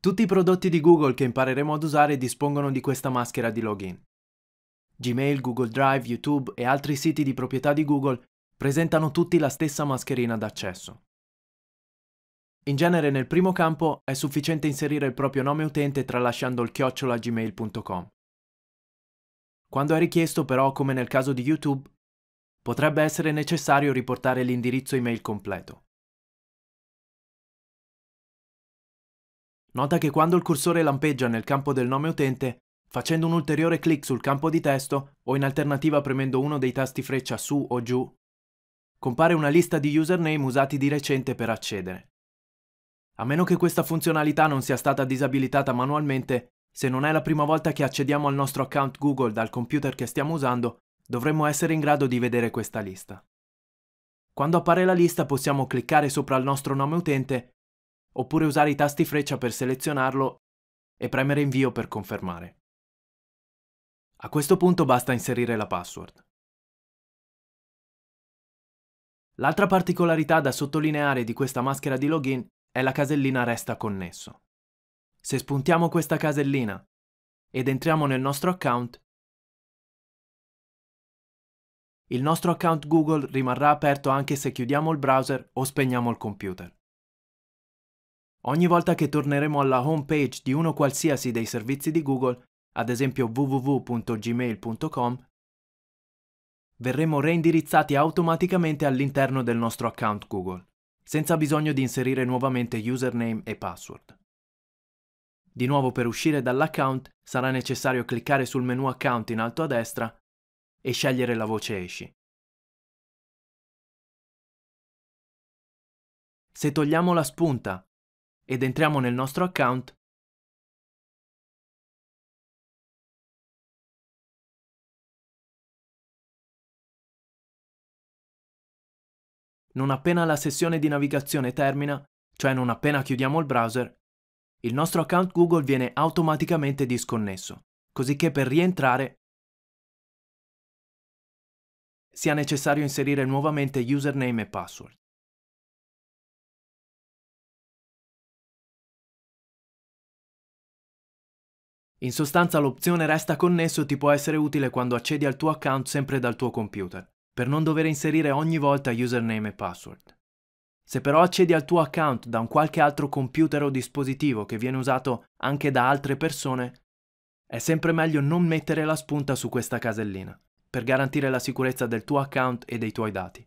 Tutti i prodotti di Google che impareremo ad usare dispongono di questa maschera di login. Gmail, Google Drive, YouTube e altri siti di proprietà di Google presentano tutti la stessa mascherina d'accesso. In genere nel primo campo è sufficiente inserire il proprio nome utente tralasciando il chiocciola gmail.com. Quando è richiesto però, come nel caso di YouTube, potrebbe essere necessario riportare l'indirizzo email completo. Nota che quando il cursore lampeggia nel campo del nome utente, facendo un ulteriore clic sul campo di testo o in alternativa premendo uno dei tasti freccia su o giù, compare una lista di username usati di recente per accedere. A meno che questa funzionalità non sia stata disabilitata manualmente, se non è la prima volta che accediamo al nostro account Google dal computer che stiamo usando, dovremmo essere in grado di vedere questa lista. Quando appare la lista possiamo cliccare sopra il nostro nome utente oppure usare i tasti freccia per selezionarlo e premere invio per confermare. A questo punto basta inserire la password. L'altra particolarità da sottolineare di questa maschera di login è la casellina Resta connesso. Se spuntiamo questa casellina ed entriamo nel nostro account, il nostro account Google rimarrà aperto anche se chiudiamo il browser o spegniamo il computer. Ogni volta che torneremo alla home page di uno qualsiasi dei servizi di Google, ad esempio www.gmail.com, verremo reindirizzati automaticamente all'interno del nostro account Google, senza bisogno di inserire nuovamente username e password. Di nuovo per uscire dall'account sarà necessario cliccare sul menu account in alto a destra e scegliere la voce esci. Se togliamo la spunta ed entriamo nel nostro account, non appena la sessione di navigazione termina, cioè non appena chiudiamo il browser, il nostro account Google viene automaticamente disconnesso, così che per rientrare sia necessario inserire nuovamente username e password. In sostanza l'opzione Resta connesso ti può essere utile quando accedi al tuo account sempre dal tuo computer, per non dover inserire ogni volta username e password. Se però accedi al tuo account da un qualche altro computer o dispositivo che viene usato anche da altre persone, è sempre meglio non mettere la spunta su questa casellina, per garantire la sicurezza del tuo account e dei tuoi dati.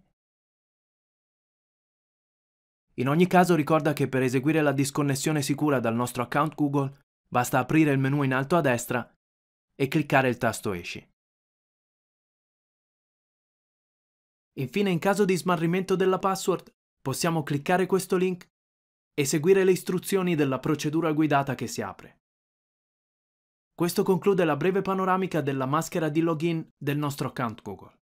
In ogni caso ricorda che per eseguire la disconnessione sicura dal nostro account Google Basta aprire il menu in alto a destra e cliccare il tasto Esci. Infine, in caso di smarrimento della password, possiamo cliccare questo link e seguire le istruzioni della procedura guidata che si apre. Questo conclude la breve panoramica della maschera di login del nostro account Google.